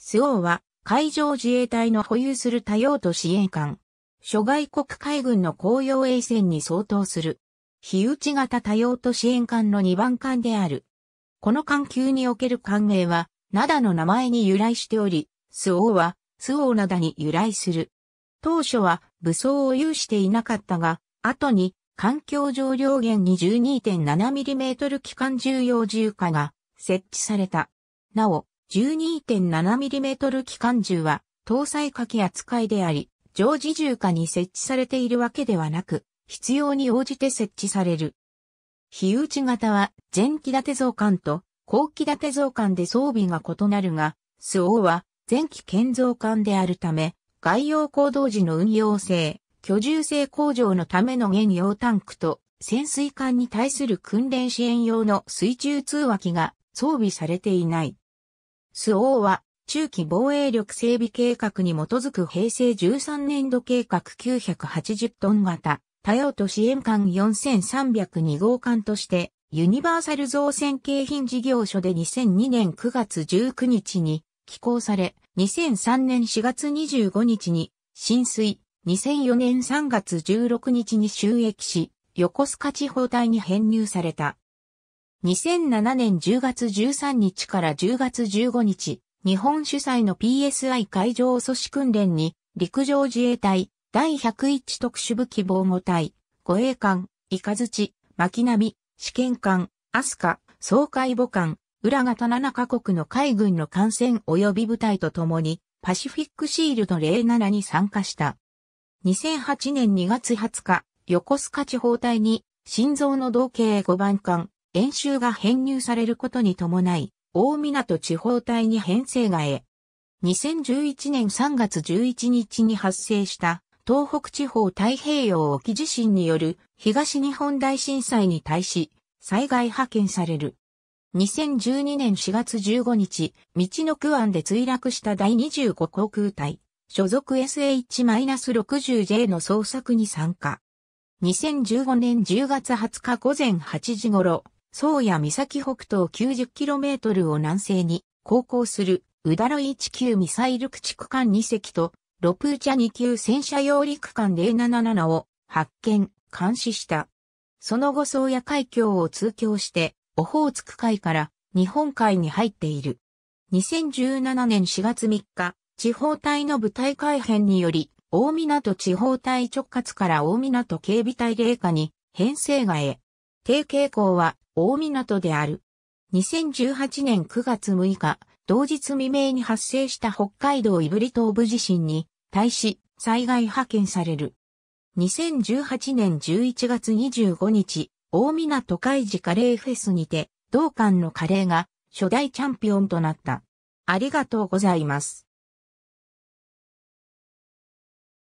スオーは海上自衛隊の保有する多用途支援艦。諸外国海軍の公用衛船に相当する。非打ち型多用途支援艦の2番艦である。この艦級における艦名は、灘の名前に由来しており、スオーは、スオー灘に由来する。当初は武装を有していなかったが、後に環境上量限に2 7 m m 機関重要重火が設置された。なお、12.7mm 機関銃は搭載火器扱いであり、常時銃下に設置されているわけではなく、必要に応じて設置される。火打ち型は前期立増艦と後期立増艦で装備が異なるが、スオーは前期建造艦であるため、外洋行動時の運用性、居住性向上のための現用タンクと潜水艦に対する訓練支援用の水中通話機が装備されていない。スオーは、中期防衛力整備計画に基づく平成13年度計画980トン型、多用途支援艦4302号艦として、ユニバーサル造船景品事業所で2002年9月19日に寄港され、2003年4月25日に浸水、2004年3月16日に収益し、横須賀地方隊に編入された。2007年10月13日から10月15日、日本主催の PSI 海上阻止訓練に、陸上自衛隊、第101特殊武器防護隊、護衛艦、イカズチ、マキナミ、試験艦、アスカ、総海母艦、裏型7カ国の海軍の艦船及び部隊と共に、パシフィックシールド07に参加した。2008年2月20日、横須賀地方隊に、心臓の同型5番艦、演習が編入されることに伴い、大港地方隊に編成が得。2011年3月11日に発生した東北地方太平洋沖地震による東日本大震災に対し災害派遣される。2012年4月15日、道の区湾で墜落した第25航空隊、所属 SH-60J の捜索に参加。2015年10月20日午前8時頃、宗谷岬北東 90km を南西に航行するウダロイ地級ミサイル駆逐艦2隻とロプーチャ2級戦車揚陸艦077を発見、監視した。その後宗谷海峡を通行してオホーツク海から日本海に入っている。2017年4月3日、地方隊の部隊改編により、大港地方隊直轄から大港警備隊霊下に編成外へ低傾向は大港である。2018年9月6日、同日未明に発生した北海道胆振東部地震に対し災害派遣される。2018年11月25日、大港海事カレーフェスにて、同館のカレーが初代チャンピオンとなった。ありがとうございます。